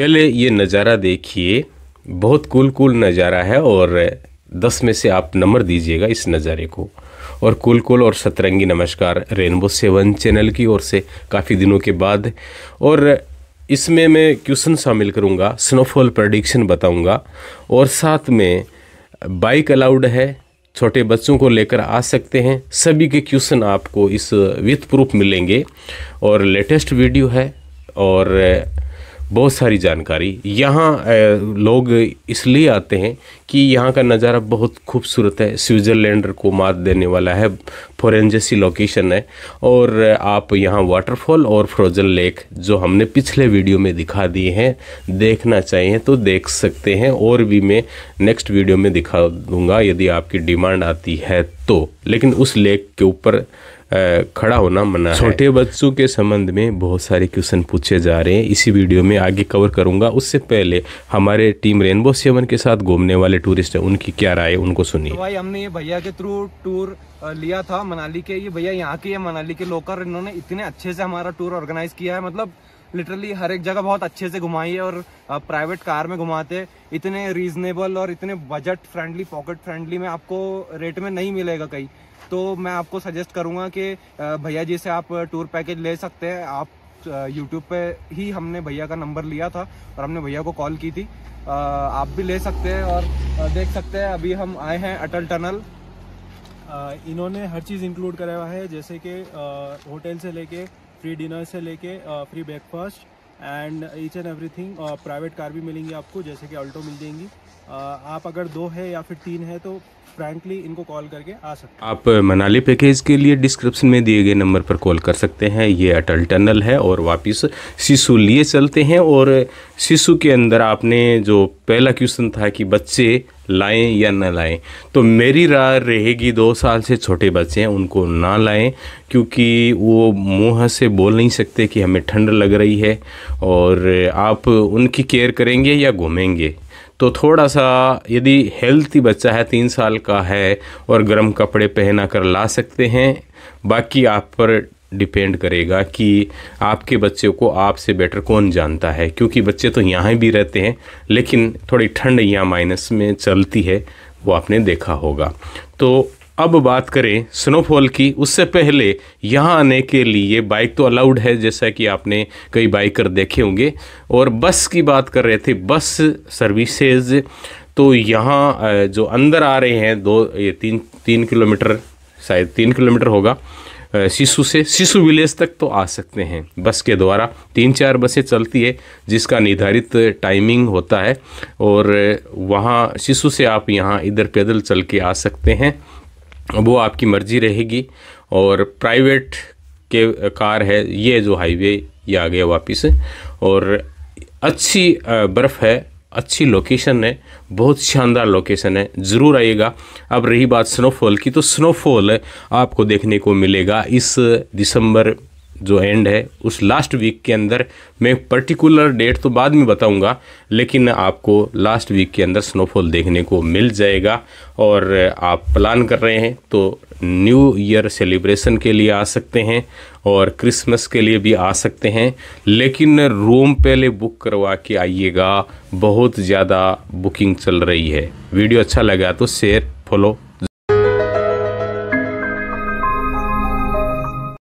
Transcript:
पहले ये नज़ारा देखिए बहुत कूल कूल नज़ारा है और दस में से आप नंबर दीजिएगा इस नज़ारे को और कुल कुल और सतरंगी नमस्कार रेनबो सेवन चैनल की ओर से काफ़ी दिनों के बाद और इसमें मैं क्वेश्चन शामिल करूँगा स्नोफॉल प्रडिक्शन बताऊँगा और साथ में बाइक अलाउड है छोटे बच्चों को लेकर आ सकते हैं सभी के क्वेश्चन आपको इस विथ प्रूफ मिलेंगे और लेटेस्ट वीडियो है और बहुत सारी जानकारी यहाँ लोग इसलिए आते हैं कि यहाँ का नज़ारा बहुत खूबसूरत है स्विट्ज़रलैंड को मात देने वाला है फॉरन जैसी लोकेशन है और आप यहाँ वाटरफॉल और फ्रोजन लेक जो हमने पिछले वीडियो में दिखा दिए हैं देखना चाहिए तो देख सकते हैं और भी मैं नेक्स्ट वीडियो में दिखा दूँगा यदि आपकी डिमांड आती है तो लेकिन उस लेक के ऊपर खड़ा होना मना छोटे बच्चों के संबंध में बहुत सारे क्वेश्चन पूछे जा रहे हैं इसी वीडियो में आगे कवर करूंगा उससे पहले हमारे टीम रेनबो सेवन के साथ घूमने वाले टूरिस्ट है उनकी क्या राय उनको सुनिए तो भाई हमने ये भैया के थ्रू टूर लिया था मनाली के ये भैया यहाँ के मनाली के लोकर इन्होंने इतने अच्छे से हमारा टूर ऑर्गेनाइज किया है मतलब लिटरली हर एक जगह बहुत अच्छे से घुमाई है और प्राइवेट कार में घुमाते इतने रीजनेबल और इतने बजट फ्रेंडली पॉकेट फ्रेंडली में आपको रेट में नहीं मिलेगा कहीं तो मैं आपको सजेस्ट करूँगा कि भैया जी से आप टूर पैकेज ले सकते हैं आप यूट्यूब पे ही हमने भैया का नंबर लिया था और हमने भैया को कॉल की थी आप भी ले सकते हैं और देख सकते हैं अभी हम आए हैं अटल टनल इन्होंने हर चीज़ इंक्लूड कराया है जैसे कि होटल से लेके फ्री डिनर से लेके free breakfast and each and everything private car भी मिलेंगी आपको जैसे कि अल्टो मिल जाएंगी uh, आप अगर दो है या फिर तीन है तो फ्रैंकली इनको कॉल करके आ सकते हैं आप मनाली पैकेज के लिए डिस्क्रिप्शन में दिए गए नंबर पर कॉल कर सकते हैं ये अटल टनल है और वापस शिशु लिए चलते हैं और शिशु के अंदर आपने जो पहला क्वेश्चन था कि बच्चे लाएं या ना लाएं तो मेरी राय रहेगी दो साल से छोटे बच्चे हैं उनको ना लाएं क्योंकि वो मुंह से बोल नहीं सकते कि हमें ठंड लग रही है और आप उनकी केयर करेंगे या घूमेंगे तो थोड़ा सा यदि हेल्थी बच्चा है तीन साल का है और गर्म कपड़े पहना कर ला सकते हैं बाकी आप पर डिपेंड करेगा कि आपके बच्चे को आपसे बेटर कौन जानता है क्योंकि बच्चे तो यहाँ भी रहते हैं लेकिन थोड़ी ठंड यहाँ माइनस में चलती है वो आपने देखा होगा तो अब बात करें स्नोफॉल की उससे पहले यहाँ आने के लिए बाइक तो अलाउड है जैसा कि आपने कई बाइकर देखे होंगे और बस की बात कर रहे थे बस सर्विसेज तो यहाँ जो अंदर आ रहे हैं दो ये तीन तीन किलोमीटर शायद तीन किलोमीटर होगा शिशु से शिशु विलेज तक तो आ सकते हैं बस के द्वारा तीन चार बसें चलती है जिसका निर्धारित टाइमिंग होता है और वहाँ शिशु से आप यहाँ इधर पैदल चल के आ सकते हैं वो आपकी मर्जी रहेगी और प्राइवेट के कार है ये जो हाईवे ये आ गया वापस और अच्छी बर्फ़ है अच्छी लोकेशन है बहुत शानदार लोकेशन है ज़रूर आइएगा अब रही बात स्नोफॉल की तो स्नोफॉल आपको देखने को मिलेगा इस दिसंबर जो एंड है उस लास्ट वीक के अंदर मैं पर्टिकुलर डेट तो बाद में बताऊंगा लेकिन आपको लास्ट वीक के अंदर स्नोफॉल देखने को मिल जाएगा और आप प्लान कर रहे हैं तो न्यू ईयर सेलिब्रेशन के लिए आ सकते हैं और क्रिसमस के लिए भी आ सकते हैं लेकिन रूम पहले बुक करवा के आइएगा बहुत ज़्यादा बुकिंग चल रही है वीडियो अच्छा लगा तो शेयर फॉलो